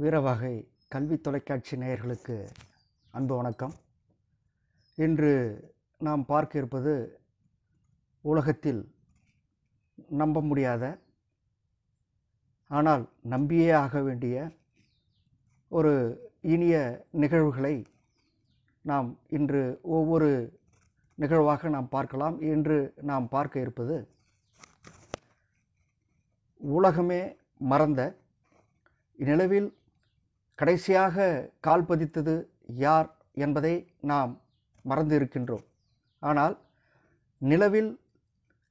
வீரவகை கல்வி தொலைக்காட்சி நேயர்களுக்கு அன்பு வணக்கம் இன்று நாம் பார்க்க இருப்பது உலகத்தில் நம்ப முடியாத ஆனால் நம்பியே ஆக வேண்டிய ஒரு இனிய நிகழ்வுகளை நாம் இன்று ஒவ்வொரு நிகழ்வாக நாம் பார்க்கலாம் இன்று நாம் பார்க்க இருப்பது உலகமே மறந்த நிலவில் கடைசியாக கால் பதித்தது யார் என்பதை நாம் மறந்து இருக்கின்றோம் ஆனால் நிலவில்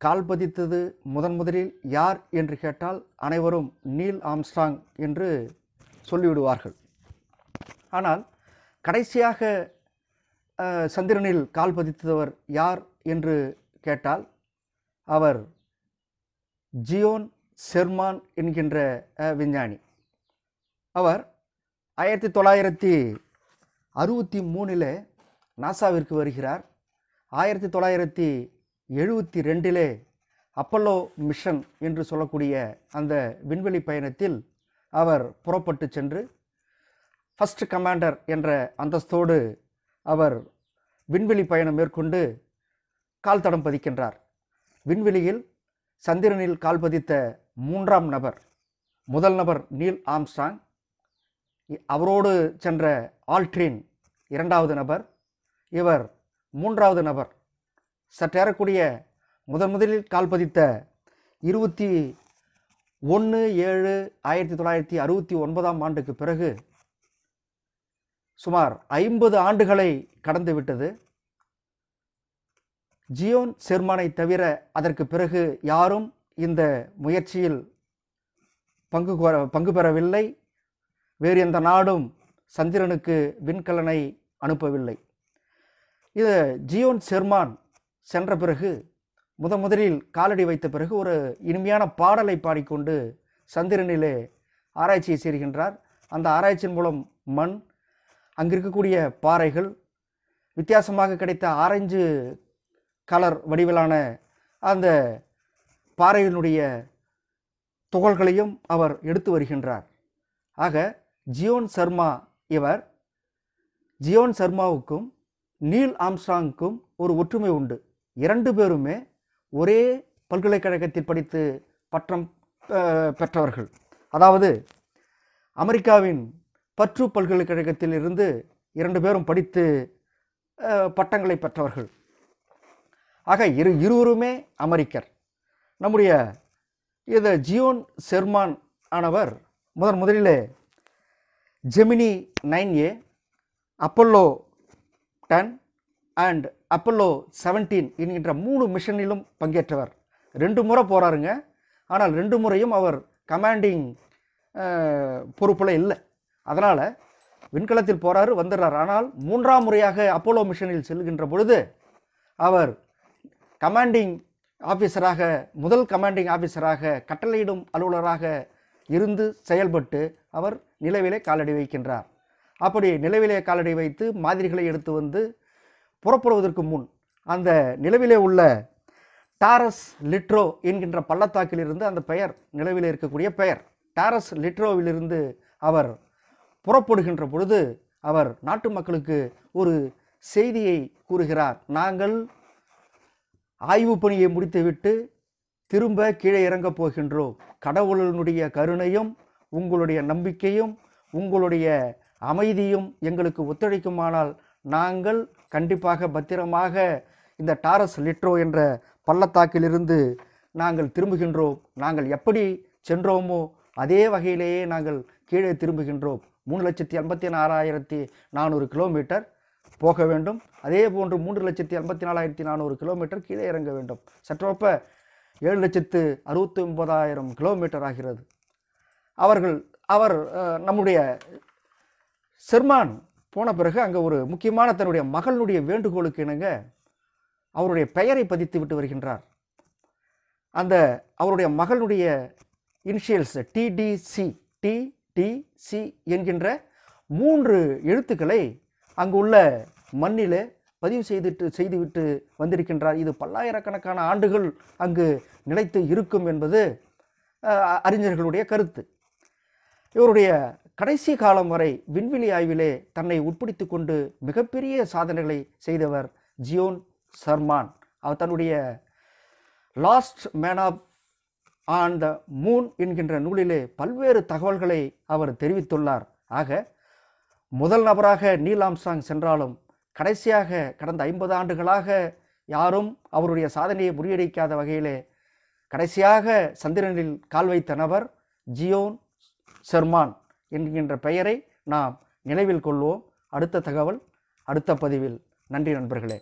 கால் பதித்தது முதன் முதலில் யார் என்று கேட்டால் அனைவரும் நீல் ஆம்ஸ்டாங் என்று சொல்லிவிடுவார்கள் ஆனால் கடைசியாக சந்திரனில் கால் பதித்தவர் யார் என்று கேட்டால் அவர் ஜியோன் செர்மான் என்கின்ற விஞ்ஞானி அவர் ஆயிரத்தி தொள்ளாயிரத்தி அறுபத்தி மூணில் நாசாவிற்கு வருகிறார் ஆயிரத்தி தொள்ளாயிரத்தி எழுபத்தி ரெண்டிலே அப்பல்லோ மிஷன் என்று சொல்லக்கூடிய அந்த விண்வெளி பயணத்தில் அவர் புறப்பட்டு சென்று ஃபஸ்ட் கமாண்டர் என்ற அந்தஸ்தோடு அவர் விண்வெளி பயணம் மேற்கொண்டு கால் தடம் பதிக்கின்றார் விண்வெளியில் சந்திரனில் கால் பதித்த மூன்றாம் நபர் முதல் நபர் நீல் ஆம்ஸ்டாங் அவரோடு சென்ற ஆல்ட்ரின் இரண்டாவது நபர் இவர் மூன்றாவது நபர் சற்றேறக்கூடிய முதன் முதலில் கால்பதித்த இருபத்தி ஒன்று ஏழு ஆயிரத்தி தொள்ளாயிரத்தி அறுபத்தி ஒன்பதாம் ஆண்டுக்கு பிறகு சுமார் ஐம்பது ஆண்டுகளை கடந்துவிட்டது ஜியோன் செர்மானை தவிர அதற்கு பிறகு யாரும் இந்த முயற்சியில் பங்கு பங்கு பெறவில்லை வேறு எந்த நாடும் சந்திரனுக்கு விண்கலனை அனுப்பவில்லை இது ஜியோன் செர்மான் சென்ற பிறகு முத முதலில் காலடி வைத்த பிறகு ஒரு இனிமையான பாடலை பாடிக்கொண்டு சந்திரனிலே ஆராய்ச்சியை செய்கின்றார் அந்த ஆராய்ச்சியின் மூலம் மண் அங்கிருக்கக்கூடிய பாறைகள் வித்தியாசமாக கிடைத்த ஆரஞ்சு கலர் வடிவிலான அந்த பாறையினுடைய துகள்களையும் அவர் எடுத்து வருகின்றார் ஆக ஜியோன் சர்மா இவர் ஜியோன் சர்மாவுக்கும் நீல் ஆம்ஸ்ட்ராங்க்கும் ஒரு ஒற்றுமை உண்டு இரண்டு பேருமே ஒரே பல்கலைக்கழகத்தில் படித்து பட்டம் பெற்றவர்கள் அதாவது அமெரிக்காவின் பற்று பல்கலைக்கழகத்தில் இருந்து இரண்டு பேரும் படித்து பட்டங்களை பெற்றவர்கள் ஆக இரு இருவருமே அமெரிக்கர் நம்முடைய இது ஜியோன் செர்மான் ஆனவர் முதன் முதலிலே Gemini nine A Apollo ten and Apollo seventeen என்கின்ற மூணு மிஷனிலும் பங்கேற்றவர் ரெண்டு முறை போகிறாருங்க ஆனால் ரெண்டு முறையும் அவர் கமாண்டிங் பொறுப்பில் இல்லை அதனால் விண்கலத்தில் போகிறாரு வந்துடுறார் ஆனால் மூன்றாம் முறையாக அப்போலோ மிஷனில் செல்கின்ற பொழுது அவர் கமாண்டிங் ஆஃபீஸராக முதல் கமாண்டிங் ஆஃபீஸராக கட்டளையிடும் அலுவலராக இருந்து செயல்பட்டு அவர் நிலவிலே காலடி வைக்கின்றார் அப்படி நிலவிலே காலடி வைத்து மாதிரிகளை எடுத்து வந்து புறப்படுவதற்கு முன் அந்த நிலவிலே உள்ள டாரஸ் லிட்ரோ என்கின்ற பள்ளத்தாக்கிலிருந்து அந்த பெயர் நிலவில் இருக்கக்கூடிய பெயர் டாரஸ் லிட்ரோவிலிருந்து அவர் புறப்படுகின்ற பொழுது அவர் நாட்டு மக்களுக்கு ஒரு செய்தியை கூறுகிறார் நாங்கள் ஆய்வு பணியை முடித்துவிட்டு திரும்ப கீழே இறங்கப் போகின்றோம் கடவுளனுடைய கருணையும் உங்களுடைய நம்பிக்கையும் உங்களுடைய அமைதியும் எங்களுக்கு ஒத்துழைக்குமானால் நாங்கள் கண்டிப்பாக பத்திரமாக இந்த டாரஸ் லிட்ரோ என்ற பள்ளத்தாக்கிலிருந்து நாங்கள் திரும்புகின்றோம் நாங்கள் எப்படி சென்றோமோ அதே வகையிலேயே நாங்கள் கீழே திரும்புகின்றோம் மூணு லட்சத்தி ஐம்பத்தி நாலாயிரத்தி நானூறு கிலோமீட்டர் போக வேண்டும் அதே போன்று மூன்று லட்சத்தி ஐம்பத்தி நாலாயிரத்தி நானூறு கிலோமீட்டர் கீழே இறங்க வேண்டும் சற்றொப்ப ஏழு லட்சத்து அறுபத்தி ஒன்பதாயிரம் கிலோமீட்டர் ஆகிறது அவர்கள் அவர் நம்முடைய செர்மான் போன பிறகு அங்கே ஒரு முக்கியமான தன்னுடைய மகளுடைய வேண்டுகோளுக்கு இணங்க அவருடைய பெயரை பதித்து விட்டு வருகின்றார் அந்த அவருடைய மகளுடைய இனிஷியல்ஸ் டிடிசி டிடிசி என்கின்ற மூன்று எழுத்துக்களை அங்குள்ள மண்ணில் பதிவு செய்துட்டு செய்துவிட்டு வந்திருக்கின்றார் இது பல்லாயிரக்கணக்கான ஆண்டுகள் அங்கு நிலைத்து இருக்கும் என்பது அறிஞர்களுடைய கருத்து இவருடைய கடைசி காலம் வரை விண்வெளி ஆய்விலே தன்னை உட்படுத்தி கொண்டு மிகப்பெரிய சாதனைகளை செய்தவர் ஜியோன் சர்மான் அவர் தன்னுடைய last man of on the moon என்கின்ற நூலிலே பல்வேறு தகவல்களை அவர் தெரிவித்துள்ளார் ஆக முதல் நபராக நீல் சாங் சென்றாலும் கடைசியாக கடந்த ஐம்பது ஆண்டுகளாக யாரும் அவருடைய சாதனையை முறியடிக்காத வகையிலே கடைசியாக சந்திரனில் கால் வைத்த நபர் ஜியோன் செர்மான் என்கின்ற பெயரை நாம் நினைவில் கொள்வோம் அடுத்த தகவல் அடுத்த பதிவில் நன்றி நண்பர்களே